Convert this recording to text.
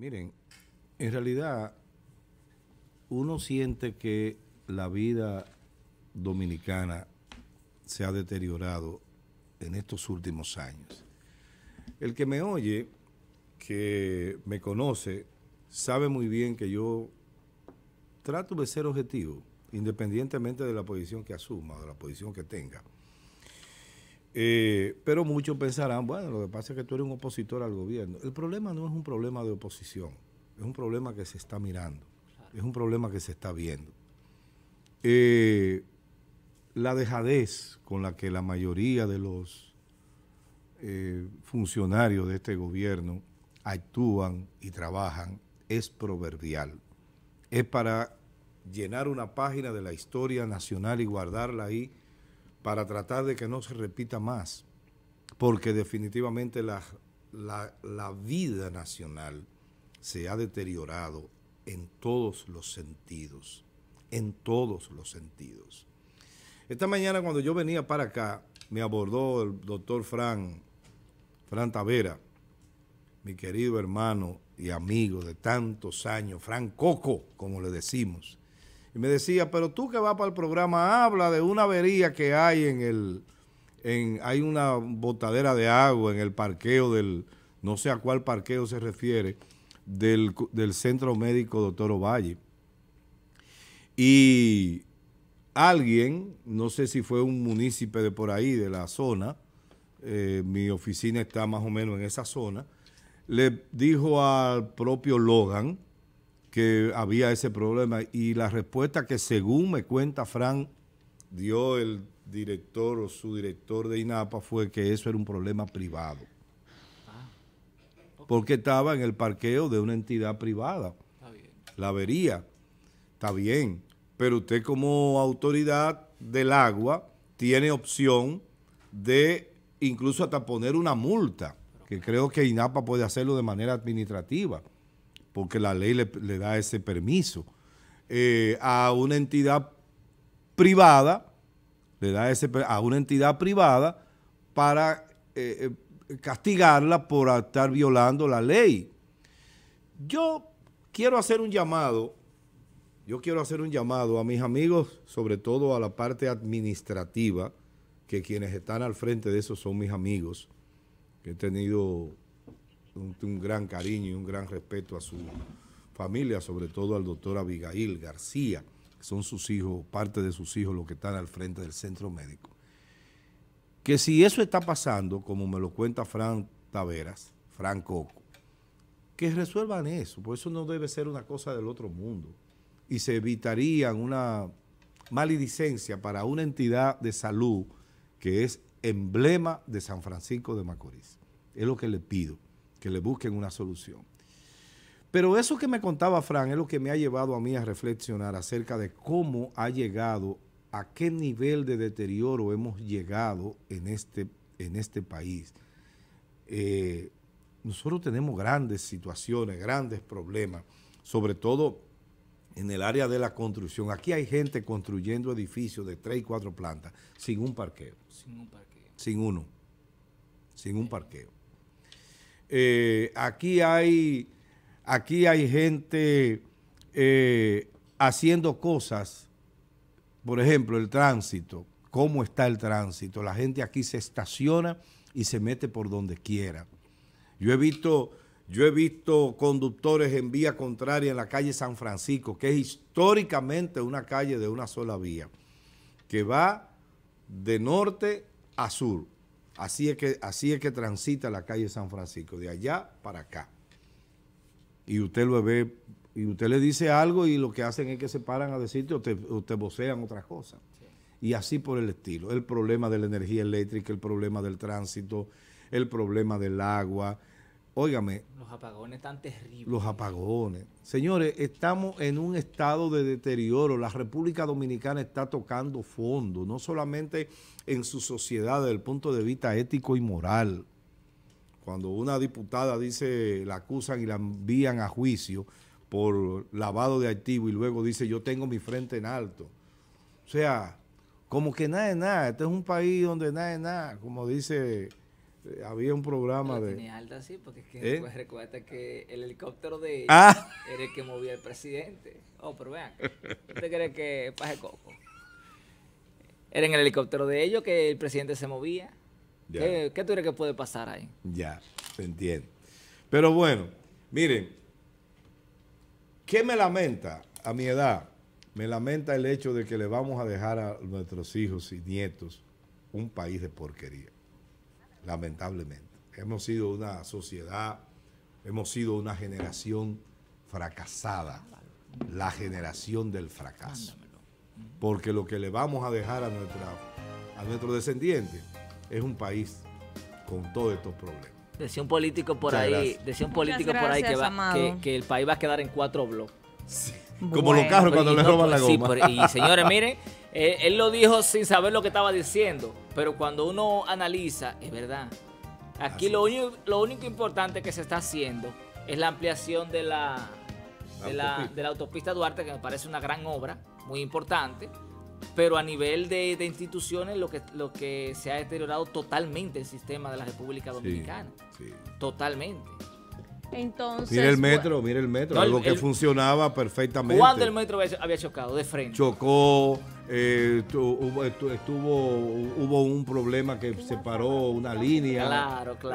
Miren, en realidad uno siente que la vida dominicana se ha deteriorado en estos últimos años. El que me oye, que me conoce, sabe muy bien que yo trato de ser objetivo, independientemente de la posición que asuma o de la posición que tenga. Eh, pero muchos pensarán, bueno, lo que pasa es que tú eres un opositor al gobierno. El problema no es un problema de oposición, es un problema que se está mirando, es un problema que se está viendo. Eh, la dejadez con la que la mayoría de los eh, funcionarios de este gobierno actúan y trabajan es proverbial. Es para llenar una página de la historia nacional y guardarla ahí para tratar de que no se repita más, porque definitivamente la, la, vida nacional se ha deteriorado en todos los sentidos, en todos los sentidos. Esta mañana cuando yo venía para acá, me abordó el doctor Fran, Fran Tavera, mi querido hermano y amigo de tantos años, Fran Coco, como le decimos, y me decía, pero tú que vas para el programa, habla de una avería que hay en el, en, hay una botadera de agua en el parqueo del, no sé a cuál parqueo se refiere, del, Centro Médico Doctor Ovalle. Y alguien, no sé si fue un munícipe de por ahí, de la zona, eh, mi oficina está más o menos en esa zona, le dijo al propio Logan, que había ese problema y la respuesta que según me cuenta Fran dio el director o su director de INAPA fue que eso era un problema privado. Porque estaba en el parqueo de una entidad privada. La avería. Está bien. Pero usted como autoridad del agua tiene opción de incluso hasta poner una multa, que creo que INAPA puede hacerlo de manera administrativa porque la ley le, da ese permiso. Eh, a una entidad privada, le da a una entidad privada para eh, eh, castigarla por estar violando la ley. Yo quiero hacer un llamado, yo quiero hacer un llamado a mis amigos, sobre todo a la parte administrativa, que quienes están al frente de eso son mis amigos, que he tenido un, gran cariño y un gran respeto a su familia, sobre todo al doctor Abigail García, que son sus hijos, parte de sus hijos los que están al frente del centro médico. Que si eso está pasando, como me lo cuenta Fran Taveras, Fran Coco, que resuelvan eso, por eso no debe ser una cosa del otro mundo. Y se evitaría una maledicencia para una entidad de salud que es emblema de San Francisco de Macorís. Es lo que le pido que le busquen una solución. Pero eso que me contaba Fran es lo que me ha llevado a mí a reflexionar acerca de cómo ha llegado, a qué nivel de deterioro hemos llegado en este, en este país. Eh, nosotros tenemos grandes situaciones, grandes problemas, sobre todo en el área de la construcción. Aquí hay gente construyendo edificios de tres y cuatro plantas sin un parqueo. Sin un parqueo. Sin uno. Sin un parqueo. Eh, aquí, hay, aquí hay gente eh, haciendo cosas, por ejemplo, el tránsito, cómo está el tránsito. La gente aquí se estaciona y se mete por donde quiera. Yo he visto, yo he visto conductores en vía contraria en la calle San Francisco, que es históricamente una calle de una sola vía, que va de norte a sur Así es que, así es que transita la calle San Francisco, de allá para acá. Y usted lo ve, y usted le dice algo y lo que hacen es que se paran a decirte o te, bocean vocean otra cosa. Y así por el estilo. El problema de la energía eléctrica, el problema del tránsito, el problema del agua, Óigame. Los apagones están terribles. Los apagones. Señores, estamos en un estado de deterioro. La República Dominicana está tocando fondo, no solamente en su sociedad desde el punto de vista ético y moral. Cuando una diputada dice, la acusan y la envían a juicio por lavado de activo y luego dice, yo tengo mi frente en alto. O sea, como que nada de nada. Este es un país donde nada es nada, como dice este, había un programa de. ¿Eh? Pues, recuerda que el helicóptero de ellos ah. era el que movía al presidente. Oh, pero vean, ¿usted cree que paje coco? Era en el helicóptero de ellos que el presidente se movía. ¿Qué, ¿Qué tú crees que puede pasar ahí? Ya, se entiende. Pero bueno, miren, ¿qué me lamenta a mi edad? Me lamenta el hecho de que le vamos a dejar a nuestros hijos y nietos un país de porquería lamentablemente. Hemos sido una sociedad, hemos sido una generación fracasada, la generación del fracaso. Porque lo que le vamos a dejar a, nuestra, a nuestros descendientes es un país con todos estos problemas. Decía un político por ahí, decía un por ahí que, el país va a quedar en cuatro bloques. Como los carros cuando le roban la pues, goma. y señores, miren, eh, él lo dijo sin saber lo que estaba diciendo. Pero cuando uno analiza, es verdad. Aquí lo único, lo único importante que se está haciendo es la ampliación de la, de, la, de la autopista Duarte, que me parece una gran obra, muy importante pero a nivel de, instituciones lo que, lo que se ha deteriorado totalmente el sistema de la República Dominicana. Totalmente. Entonces. Mira el metro, mira el metro. algo que funcionaba perfectamente. ¿Cuándo el metro había chocado? De frente. Chocó, eh, hubo un problema que separó una línea. Claro, claro.